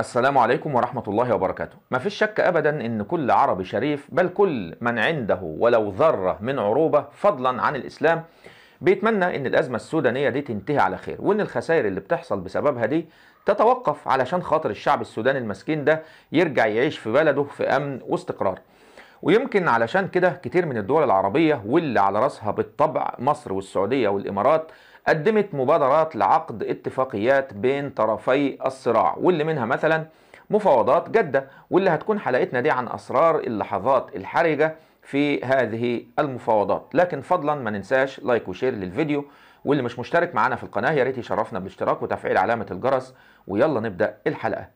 السلام عليكم ورحمة الله وبركاته ما فيش شك أبدا أن كل عربي شريف بل كل من عنده ولو ذرة من عروبة فضلا عن الإسلام بيتمنى أن الأزمة السودانية دي تنتهي على خير وأن الخسائر اللي بتحصل بسببها دي تتوقف علشان خاطر الشعب السوداني المسكين ده يرجع يعيش في بلده في أمن واستقرار ويمكن علشان كده كتير من الدول العربية واللي على رأسها بالطبع مصر والسعودية والإمارات قدمت مبادرات لعقد اتفاقيات بين طرفي الصراع واللي منها مثلا مفاوضات جدة واللي هتكون حلقتنا دي عن أسرار اللحظات الحرجة في هذه المفاوضات لكن فضلا ما ننساش لايك وشير للفيديو واللي مش مشترك معانا في القناة يا ريت يشرفنا بالاشتراك وتفعيل علامة الجرس ويلا نبدأ الحلقة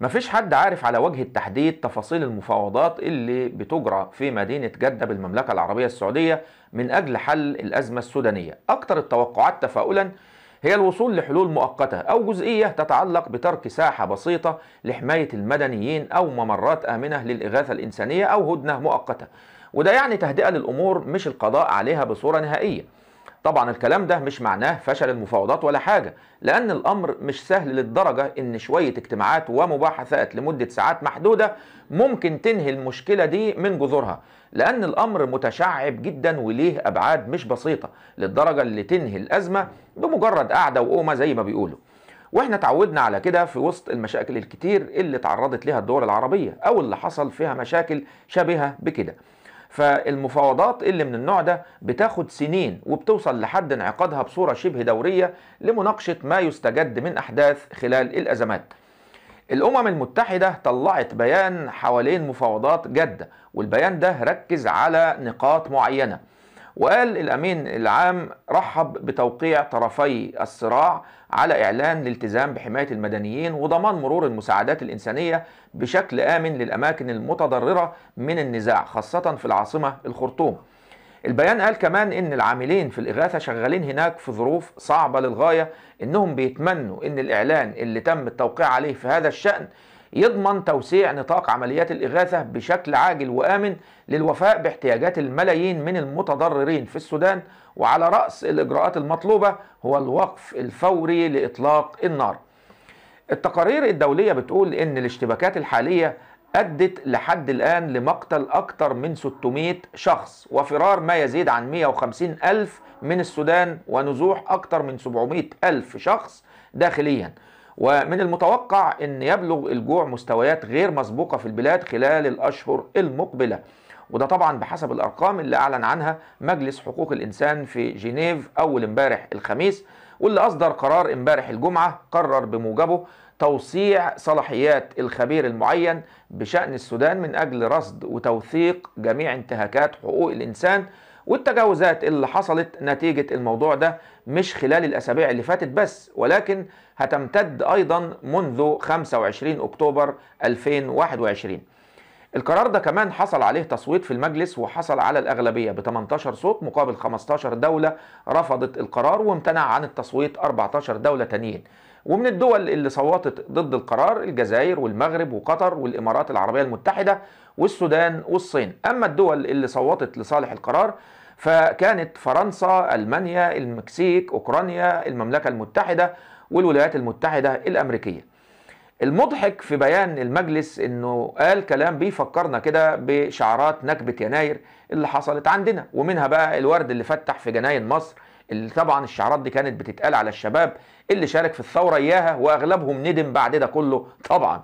مفيش حد عارف على وجه التحديد تفاصيل المفاوضات اللي بتجرى في مدينة جدة بالمملكة العربية السعودية من أجل حل الأزمة السودانية أكثر التوقعات تفاؤلا هي الوصول لحلول مؤقتة أو جزئية تتعلق بترك ساحة بسيطة لحماية المدنيين أو ممرات آمنة للإغاثة الإنسانية أو هدنة مؤقتة وده يعني تهدئة للأمور مش القضاء عليها بصورة نهائية طبعا الكلام ده مش معناه فشل المفاوضات ولا حاجة لأن الأمر مش سهل للدرجة إن شوية اجتماعات ومباحثات لمدة ساعات محدودة ممكن تنهي المشكلة دي من جذورها لأن الأمر متشعب جدا وليه أبعاد مش بسيطة للدرجة اللي تنهي الأزمة بمجرد قعدة وقومة زي ما بيقولوا واحنا اتعودنا على كده في وسط المشاكل الكتير اللي تعرضت لها الدول العربية أو اللي حصل فيها مشاكل شبيهة بكده فالمفاوضات اللي من النوع ده بتاخد سنين وبتوصل لحد انعقادها بصورة شبه دورية لمناقشة ما يستجد من أحداث خلال الأزمات الأمم المتحدة طلعت بيان حوالين مفاوضات جدة والبيان ده ركز على نقاط معينة وقال الأمين العام رحب بتوقيع طرفي الصراع على إعلان الالتزام بحماية المدنيين وضمان مرور المساعدات الإنسانية بشكل آمن للأماكن المتضررة من النزاع خاصة في العاصمة الخرطوم البيان قال كمان ان العاملين في الاغاثه شغالين هناك في ظروف صعبه للغايه انهم بيتمنوا ان الاعلان اللي تم التوقيع عليه في هذا الشان يضمن توسيع نطاق عمليات الإغاثة بشكل عاجل وآمن للوفاء باحتياجات الملايين من المتضررين في السودان وعلى رأس الإجراءات المطلوبة هو الوقف الفوري لإطلاق النار التقارير الدولية بتقول إن الاشتباكات الحالية أدت لحد الآن لمقتل أكثر من 600 شخص وفرار ما يزيد عن 150 ألف من السودان ونزوح أكثر من 700 ألف شخص داخلياً ومن المتوقع أن يبلغ الجوع مستويات غير مسبوقة في البلاد خلال الأشهر المقبلة وده طبعا بحسب الأرقام اللي أعلن عنها مجلس حقوق الإنسان في جنيف أول امبارح الخميس واللي أصدر قرار امبارح الجمعة قرر بموجبه توسيع صلاحيات الخبير المعين بشأن السودان من أجل رصد وتوثيق جميع انتهاكات حقوق الإنسان والتجاوزات اللي حصلت نتيجة الموضوع ده مش خلال الأسابيع اللي فاتت بس ولكن هتمتد أيضا منذ 25 أكتوبر 2021 القرار ده كمان حصل عليه تصويت في المجلس وحصل على الأغلبية ب 18 صوت مقابل 15 دولة رفضت القرار وامتنع عن التصويت 14 دولة تانيين ومن الدول اللي صوتت ضد القرار الجزائر والمغرب وقطر والإمارات العربية المتحدة والسودان والصين أما الدول اللي صوتت لصالح القرار فكانت فرنسا ألمانيا المكسيك أوكرانيا المملكة المتحدة والولايات المتحدة الأمريكية المضحك في بيان المجلس انه قال كلام بيفكرنا كده بشعارات نكبه يناير اللي حصلت عندنا ومنها بقى الورد اللي فتح في جناين مصر اللي طبعا الشعارات دي كانت بتتقال على الشباب اللي شارك في الثوره اياها واغلبهم ندم بعد ده كله طبعا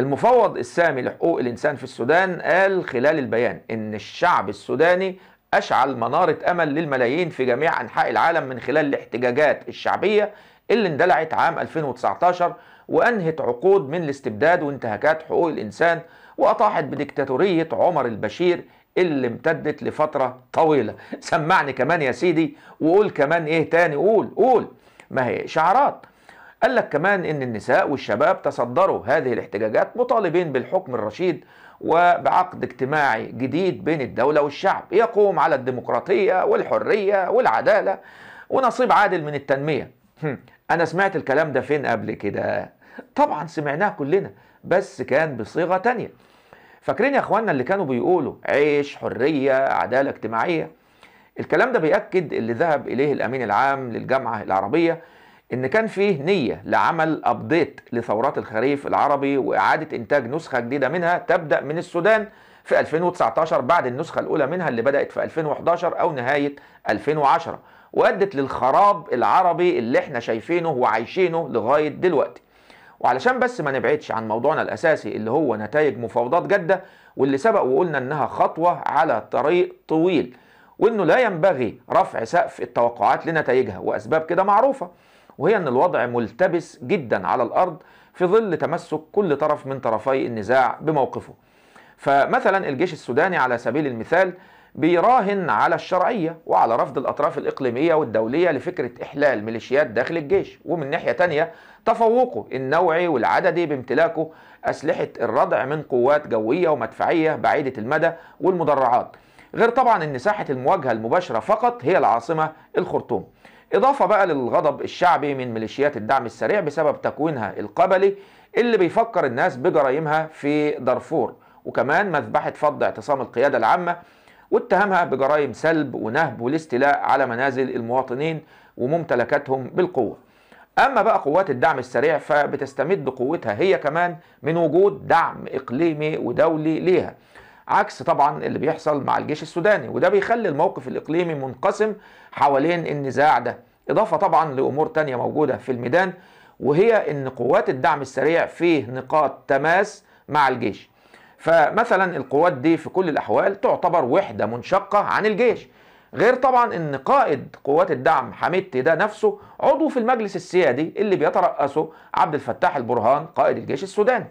المفوض السامي لحقوق الإنسان في السودان قال خلال البيان إن الشعب السوداني أشعل منارة أمل للملايين في جميع أنحاء العالم من خلال الاحتجاجات الشعبية اللي اندلعت عام 2019 وأنهت عقود من الاستبداد وانتهاكات حقوق الإنسان وأطاحت بديكتاتورية عمر البشير اللي امتدت لفترة طويلة سمعني كمان يا سيدي وقول كمان ايه تاني قول قول ما هي شعارات قال لك كمان ان النساء والشباب تصدروا هذه الاحتجاجات مطالبين بالحكم الرشيد وبعقد اجتماعي جديد بين الدولة والشعب يقوم على الديمقراطية والحرية والعدالة ونصيب عادل من التنمية أنا سمعت الكلام ده فين قبل كده طبعا سمعناه كلنا بس كان بصيغة تانية فاكرين يا اخوانا اللي كانوا بيقولوا عيش حرية عدالة اجتماعية الكلام ده بيأكد اللي ذهب إليه الأمين العام للجامعة العربية ان كان فيه نيه لعمل ابديت لثورات الخريف العربي واعاده انتاج نسخه جديده منها تبدا من السودان في 2019 بعد النسخه الاولى منها اللي بدات في 2011 او نهايه 2010 وادت للخراب العربي اللي احنا شايفينه وعايشينه لغايه دلوقتي وعلشان بس ما نبعدش عن موضوعنا الاساسي اللي هو نتائج مفاوضات جده واللي سبق وقلنا انها خطوه على طريق طويل وانه لا ينبغي رفع سقف التوقعات لنتائجها واسباب كده معروفه وهي أن الوضع ملتبس جدا على الأرض في ظل تمسك كل طرف من طرفي النزاع بموقفه فمثلا الجيش السوداني على سبيل المثال بيراهن على الشرعية وعلى رفض الأطراف الإقليمية والدولية لفكرة إحلال ميليشيات داخل الجيش ومن ناحية تانية تفوقه النوعي والعددي بامتلاكه أسلحة الردع من قوات جوية ومدفعية بعيدة المدى والمدرعات غير طبعا أن ساحة المواجهة المباشرة فقط هي العاصمة الخرطوم إضافة بقى للغضب الشعبي من ميليشيات الدعم السريع بسبب تكوينها القبلي اللي بيفكر الناس بجرائمها في دارفور وكمان مذبحة فض اعتصام القيادة العامة واتهمها بجرائم سلب ونهب والاستيلاء على منازل المواطنين وممتلكاتهم بالقوة أما بقى قوات الدعم السريع فبتستمد قوتها هي كمان من وجود دعم إقليمي ودولي ليها عكس طبعا اللي بيحصل مع الجيش السوداني وده بيخلي الموقف الإقليمي منقسم حوالين النزاع ده إضافة طبعا لأمور تانية موجودة في الميدان وهي أن قوات الدعم السريع فيه نقاط تماس مع الجيش فمثلا القوات دي في كل الأحوال تعتبر وحدة منشقة عن الجيش غير طبعا ان قائد قوات الدعم حميدتي ده نفسه عضو في المجلس السيادي اللي بيترأسه عبد الفتاح البرهان قائد الجيش السوداني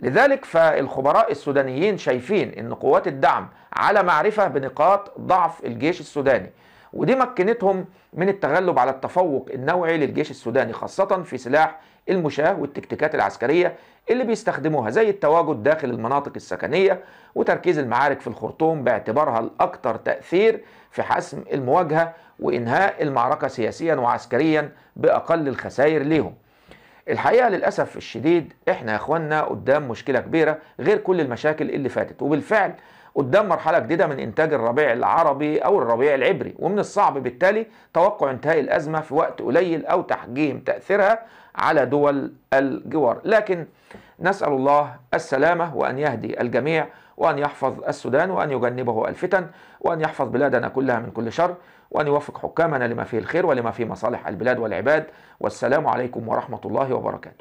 لذلك فالخبراء السودانيين شايفين ان قوات الدعم على معرفه بنقاط ضعف الجيش السوداني ودي مكنتهم من التغلب على التفوق النوعي للجيش السوداني خاصه في سلاح المشاه والتكتيكات العسكريه اللي بيستخدموها زي التواجد داخل المناطق السكنيه وتركيز المعارك في الخرطوم باعتبارها الاكثر تاثير في حسم المواجهه وانهاء المعركه سياسيا وعسكريا باقل الخسائر ليهم الحقيقه للاسف الشديد احنا يا اخوانا قدام مشكله كبيره غير كل المشاكل اللي فاتت وبالفعل قدام مرحلة جديدة من إنتاج الربيع العربي أو الربيع العبري ومن الصعب بالتالي توقع انتهاء الأزمة في وقت قليل أو تحجيم تأثيرها على دول الجوار لكن نسأل الله السلامة وأن يهدي الجميع وأن يحفظ السودان وأن يجنبه الفتن وأن يحفظ بلادنا كلها من كل شر وأن يوفق حكامنا لما فيه الخير ولما فيه مصالح البلاد والعباد والسلام عليكم ورحمة الله وبركاته